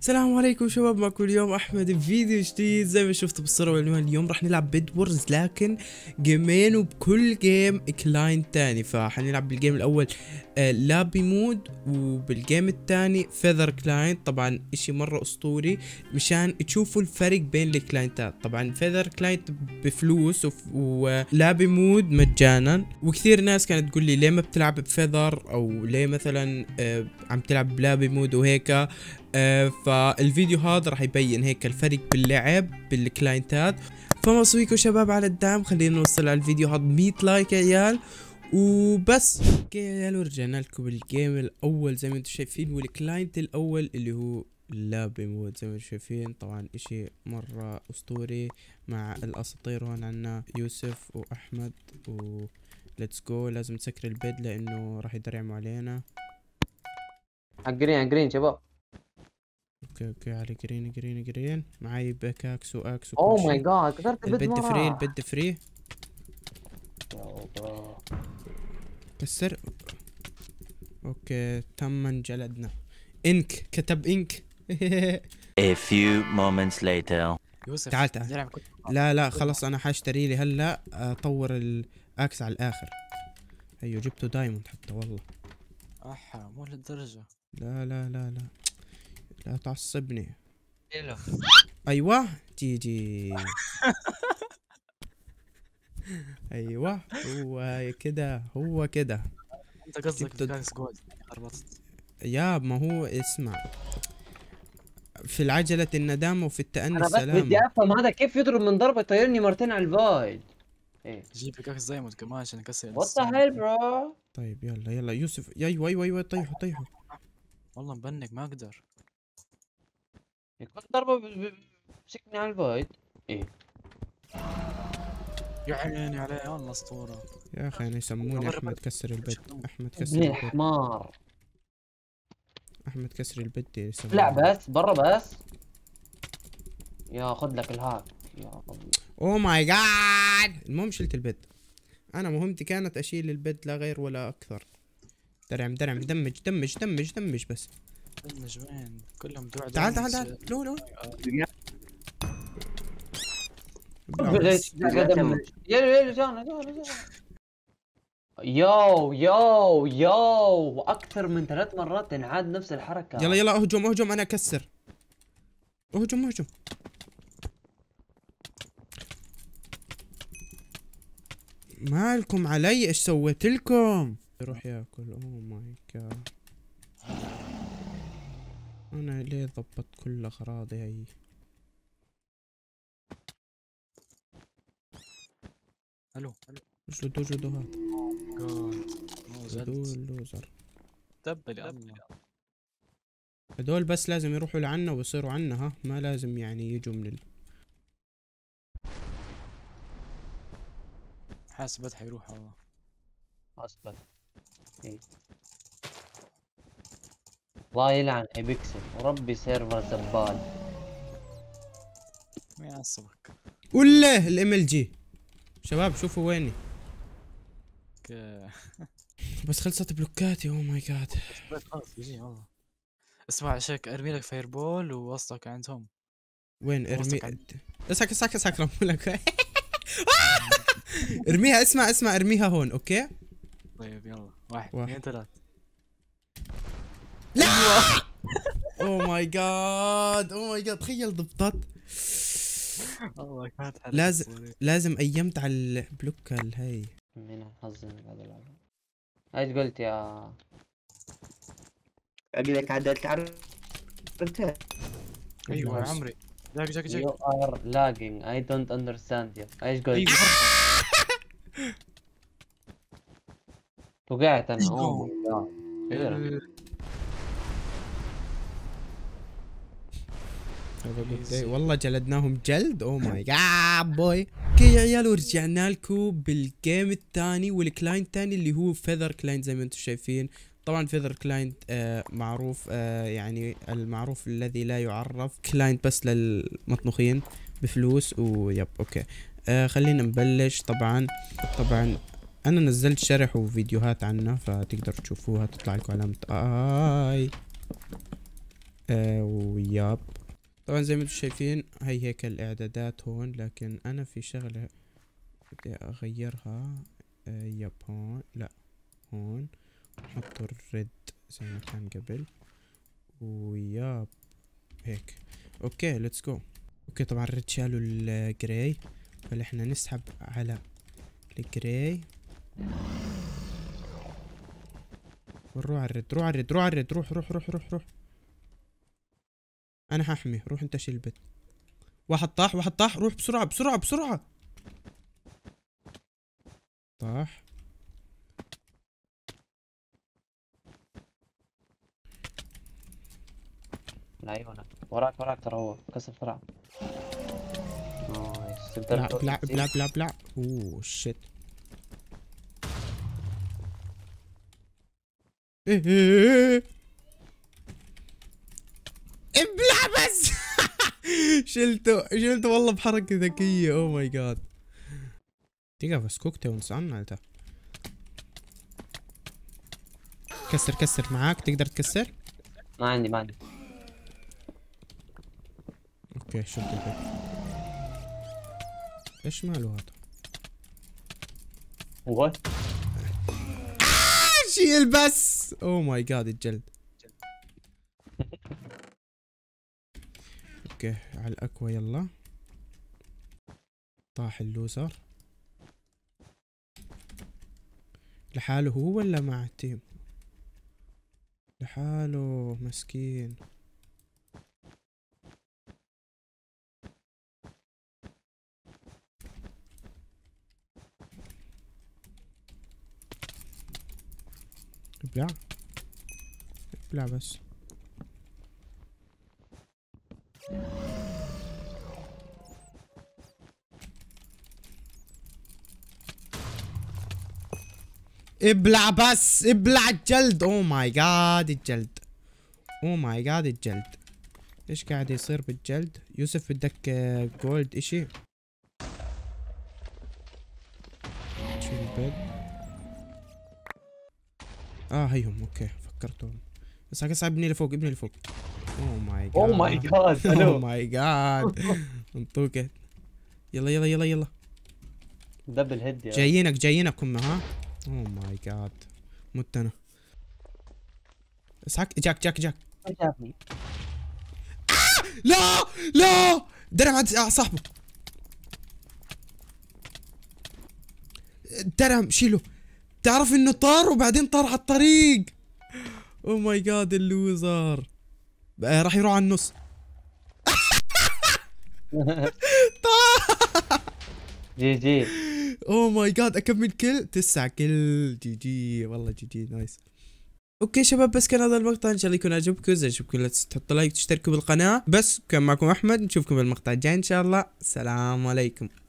السلام عليكم شباب معكم اليوم احمد بفيديو جديد زي ما شفتوا بالصورة والعنوان اليوم راح نلعب بيد وورز لكن جيمين وبكل جيم كلاين تاني فحنلعب بالجيم الاول لابي مود وبالجيم الثاني فيذر كلاين طبعا اشي مرة اسطوري مشان تشوفوا الفرق بين الكلاينتات طبعا فيذر كلاين بفلوس ولابي مود مجانا وكثير ناس كانت تقول لي ليه ما بتلعب بفيذر او ليه مثلا آه، عم تلعب بلابي مود وهيك آه، فالفيديو هذا راح يبين هيك الفرق باللعب بالكلاينتات فمصويكم شباب على الدعم خلينا نوصل على الفيديو هذا 100 لايك يا عيال وبس اوكي يا عيال ورجعنا لكم بالجيم الاول زي ما انتم شايفين والكلاينت الاول اللي هو لا بيموت زي ما انتم شايفين طبعا اشي مرة اسطوري مع الاساطير هون عنا يوسف واحمد و ليتس جو لازم تسكر البيت لانه راح يدرعموا علينا عقرين عقرين شباب اوكي اوكي على جرين جرين جرين معي باك اكس واكس اوه ماي جاد قدرت البيت فري بد فري كسر اوكي تم انجلدنا انك كتب انك A few moments later يوسف تعال تعال لا لا خلاص انا حاشتري لي هلا اطور الاكس على الاخر ايوه جبته دايموند حتى والله احا مو للدرجه لا لا لا لا لا تعصبني إيه ايوه تيجي ايوه هو كده هو كده انت قصدك كان سكواد يا ما هو اسمع في العجلة الندامة وفي التأني السلام انا بدي افهم هذا كيف يضرب من ضربة يطيرني مرتين على البايد ايه جيب لك زي ما كمان عشان اكسر وات ذا هيل برو طيب يلا يلا يوسف ايوه ايوه ايوه طيحوا طيحوا والله مبنك ما اقدر يعني كل ضربة بمسكني على الفايد ايه يا عيني عليه يا اسطوره يا اخي انا يسموني احمد كسر البد احمد كسر البد حمار احمد كسر البد يسموني لا بس برا بس يا خذ لك الهاك يا الله او ماي جاد المهم شلت البد انا مهمتي كانت اشيل البد لا غير ولا اكثر درعم درعم دمج دمج دمج دمج بس مجمعين كلهم دعاء تعال تعال تعال لو لو يو يو يو اكثر من ثلاث مرات تنعاد نفس الحركه يلا يلا اهجم اهجم انا اكسر اهجم اهجم مالكم علي ايش سويت لكم يروح ياكل اوه ماي جاد انا ليه ضبط كل اغراضي هاي الو الو وش جدو دوجو هذا هدول آه، آه، لوزر الله هذول بس لازم يروحوا لعنا ويصيروا عنا ها ما لازم يعني يجوا من ال... حاسبت حيروحوا والله حاسبت إيه. الله يلعن ابيكسل وربي سيرفر زبال ما يعصبك ولا الام ال جي شباب شوفوا ويني بس خلصت بلوكاتي اوه ماي جاد بس خلص بيجي والله اسمع شيك ارمي لك فاير بول ووصلك عندهم وين ارمي اسحك اسحك رمي لك ارميها اسمع اسمع ارميها هون اوكي طيب يلا واحد اثنين ثلاث لا او ماي جاد او ماي جاد تخيل ضبطت لازم لازم ايمت على البلوك هاي من حظي هذا العالم ايش قلت يا ابي لك عدلت عرفتها أيوة،, ايوه عمري جاك جاك جاك يو ار لاجينج اي دونت اندرستاند يو ايش قلت؟ أيوة. وقعت انا اوه ماي جاد إيه، والله جلدناهم جلد او ماي جاد بوي اوكي يا عيال ورجعنا لكم بالجيم الثاني والكلاين الثاني اللي هو فيذر كلاين زي ما انتم شايفين طبعا فيذر كلاينت آه معروف آه يعني المعروف الذي لا يعرف كلاينت بس للمطنوخين بفلوس ويب اوكي آه خلينا نبلش طبعا طبعا انا نزلت شرح وفيديوهات عنه فتقدر تشوفوها تطلع لكم علامة اي آه وياب طبعا زي ما انتم شايفين هي هيك الاعدادات هون لكن انا في شغلة بدي اغيرها آه، يب هون لا هون نحط الريد زي ما كان قبل وياب هيك اوكي ليتس جو اوكي طبعا الريد شالوا الجراي فاحنا نسحب على الجراي ونروح على الريد روح على الريد روح على الريد روح روح روح روح روح انا هحمي روح انت شيل البيت واحد طاح واحد طاح روح بسرعة بسرعة بسرعة طاح لا أيوة، وراك وراك ترى هو كسر بسرعة نايس لعب لعب لعب لعب لعب اوه شيت ايه ايه ايه, إيه. ابلع شلته شلته والله بحركة ذكية او ماي جاد دقيقة بس كوكتا ونسان مالته كسر كسر معاك تقدر تكسر؟ ما عندي ما عندي اوكي شلت البيت ايش ماله هذا؟ وات آه، شيل بس او ماي جاد الجلد اوكي على الاكوا يلا طاح اللوزر لحاله هو ولا مع التيم لحاله مسكين ابلع ابلع بس ابلع بس ابلع الجلد او ماي جاد الجلد او ماي جاد الجلد ايش قاعد يصير بالجلد يوسف بدك جولد آه، اشي اه هيهم اوكي فكرتهم بس هكا صعب ابني لفوق ابني لفوق او ماي جاد او ماي جاد او ماي جاد انطوكت يلا يلا يلا يلا دبل هيد جايينك جايينك هم ها اوه ماي جاد مت انا اسحق جاك جاك جاك لا لا درع عند آه، صاحبه درع شيله تعرف انه طار وبعدين طار على الطريق او ماي جاد اللوزر آه، راح يروح على النص طار جي جي اوه ماي جاد اكمل كل تسعة كل جي جي والله جي جي نايس اوكي شباب بس كان هذا المقطع ان شاء الله يكون عجبكم اذا عجبكم لا تحطوا لايك وتشتركوا بالقناه بس كان معكم احمد نشوفكم بالمقطع الجاي ان شاء الله سلام عليكم